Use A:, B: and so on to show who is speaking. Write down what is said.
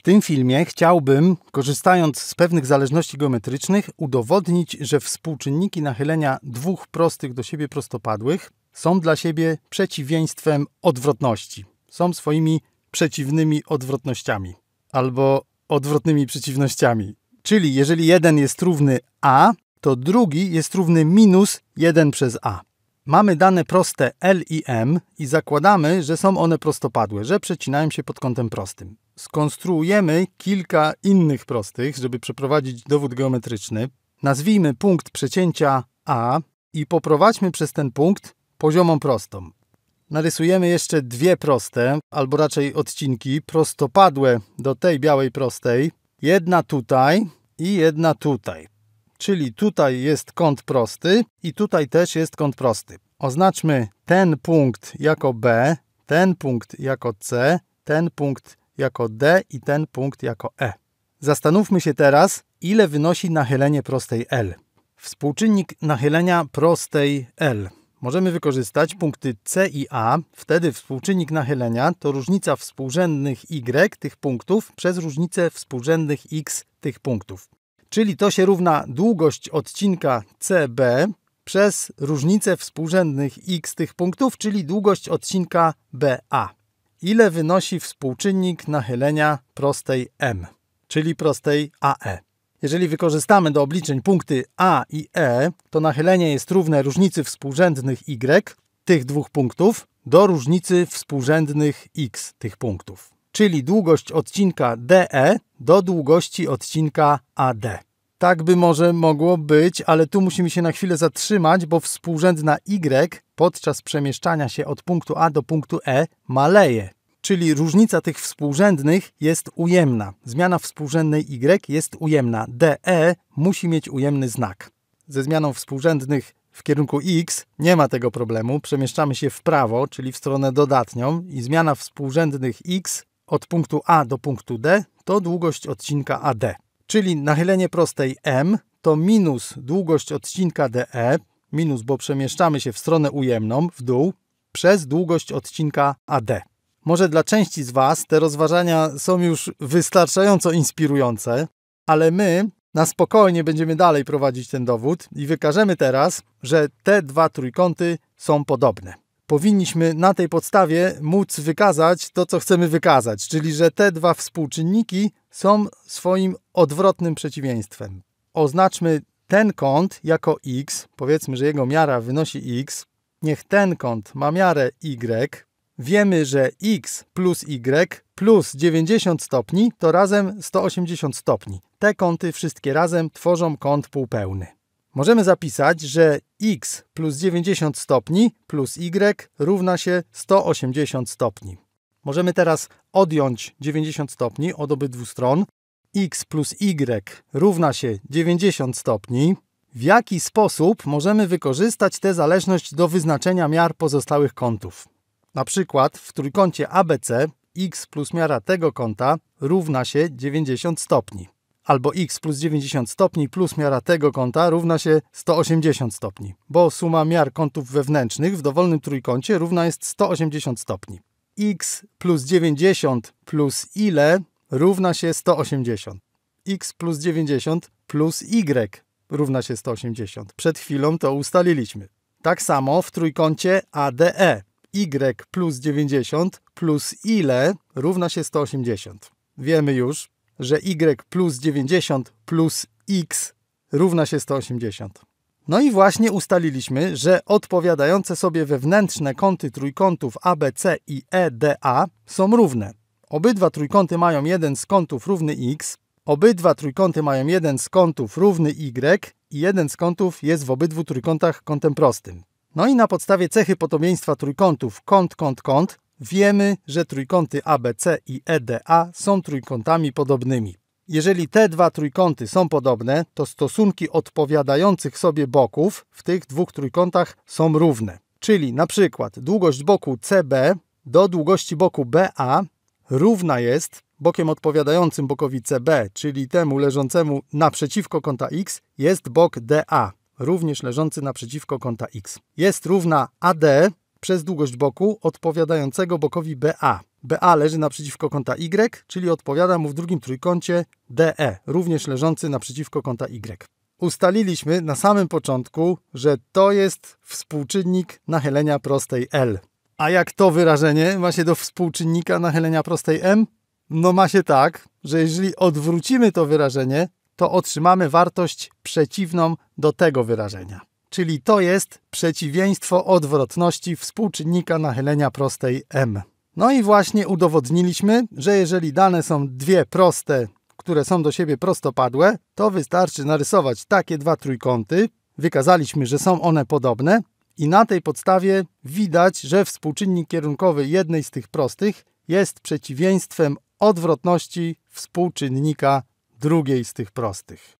A: W tym filmie chciałbym, korzystając z pewnych zależności geometrycznych, udowodnić, że współczynniki nachylenia dwóch prostych do siebie prostopadłych są dla siebie przeciwieństwem odwrotności. Są swoimi przeciwnymi odwrotnościami albo odwrotnymi przeciwnościami. Czyli jeżeli jeden jest równy a, to drugi jest równy minus 1 przez a. Mamy dane proste L i M i zakładamy, że są one prostopadłe, że przecinają się pod kątem prostym skonstruujemy kilka innych prostych, żeby przeprowadzić dowód geometryczny. Nazwijmy punkt przecięcia A i poprowadźmy przez ten punkt poziomą prostą. Narysujemy jeszcze dwie proste, albo raczej odcinki, prostopadłe do tej białej prostej. Jedna tutaj i jedna tutaj. Czyli tutaj jest kąt prosty i tutaj też jest kąt prosty. Oznaczmy ten punkt jako B, ten punkt jako C, ten punkt jako D i ten punkt jako E. Zastanówmy się teraz, ile wynosi nachylenie prostej L. Współczynnik nachylenia prostej L możemy wykorzystać punkty C i A, wtedy współczynnik nachylenia to różnica współrzędnych Y tych punktów przez różnicę współrzędnych X tych punktów. Czyli to się równa długość odcinka CB przez różnicę współrzędnych X tych punktów, czyli długość odcinka BA ile wynosi współczynnik nachylenia prostej m, czyli prostej AE. Jeżeli wykorzystamy do obliczeń punkty A i E, to nachylenie jest równe różnicy współrzędnych y, tych dwóch punktów, do różnicy współrzędnych x tych punktów, czyli długość odcinka DE do długości odcinka AD. Tak by może mogło być, ale tu musimy się na chwilę zatrzymać, bo współrzędna y podczas przemieszczania się od punktu A do punktu E maleje. Czyli różnica tych współrzędnych jest ujemna. Zmiana współrzędnej y jest ujemna. DE musi mieć ujemny znak. Ze zmianą współrzędnych w kierunku x nie ma tego problemu. Przemieszczamy się w prawo, czyli w stronę dodatnią i zmiana współrzędnych x od punktu A do punktu D to długość odcinka AD. Czyli nachylenie prostej m to minus długość odcinka DE, minus bo przemieszczamy się w stronę ujemną, w dół, przez długość odcinka AD. Może dla części z Was te rozważania są już wystarczająco inspirujące, ale my na spokojnie będziemy dalej prowadzić ten dowód i wykażemy teraz, że te dwa trójkąty są podobne powinniśmy na tej podstawie móc wykazać to, co chcemy wykazać, czyli że te dwa współczynniki są swoim odwrotnym przeciwieństwem. Oznaczmy ten kąt jako x, powiedzmy, że jego miara wynosi x, niech ten kąt ma miarę y, wiemy, że x plus y plus 90 stopni to razem 180 stopni. Te kąty wszystkie razem tworzą kąt półpełny. Możemy zapisać, że x plus 90 stopni plus y równa się 180 stopni. Możemy teraz odjąć 90 stopni od obydwu stron. x plus y równa się 90 stopni. W jaki sposób możemy wykorzystać tę zależność do wyznaczenia miar pozostałych kątów? Na przykład w trójkącie ABC x plus miara tego kąta równa się 90 stopni albo x plus 90 stopni plus miara tego kąta równa się 180 stopni, bo suma miar kątów wewnętrznych w dowolnym trójkącie równa jest 180 stopni. x plus 90 plus ile równa się 180. x plus 90 plus y równa się 180. Przed chwilą to ustaliliśmy. Tak samo w trójkącie ADE. y plus 90 plus ile równa się 180. Wiemy już, że y plus 90 plus x równa się 180. No i właśnie ustaliliśmy, że odpowiadające sobie wewnętrzne kąty trójkątów ABC i EDA są równe. Obydwa trójkąty mają jeden z kątów równy x, obydwa trójkąty mają jeden z kątów równy y i jeden z kątów jest w obydwu trójkątach kątem prostym. No i na podstawie cechy podobieństwa trójkątów kąt, kąt, kąt wiemy, że trójkąty ABC i EDA są trójkątami podobnymi. Jeżeli te dwa trójkąty są podobne, to stosunki odpowiadających sobie boków w tych dwóch trójkątach są równe. Czyli na przykład długość boku CB do długości boku BA równa jest bokiem odpowiadającym bokowi CB, czyli temu leżącemu naprzeciwko kąta X, jest bok DA, również leżący naprzeciwko kąta X. Jest równa AD, przez długość boku odpowiadającego bokowi BA. BA leży naprzeciwko kąta Y, czyli odpowiada mu w drugim trójkącie DE, również leżący naprzeciwko kąta Y. Ustaliliśmy na samym początku, że to jest współczynnik nachylenia prostej L. A jak to wyrażenie ma się do współczynnika nachylenia prostej M? No ma się tak, że jeżeli odwrócimy to wyrażenie, to otrzymamy wartość przeciwną do tego wyrażenia czyli to jest przeciwieństwo odwrotności współczynnika nachylenia prostej m. No i właśnie udowodniliśmy, że jeżeli dane są dwie proste, które są do siebie prostopadłe, to wystarczy narysować takie dwa trójkąty. Wykazaliśmy, że są one podobne i na tej podstawie widać, że współczynnik kierunkowy jednej z tych prostych jest przeciwieństwem odwrotności współczynnika drugiej z tych prostych.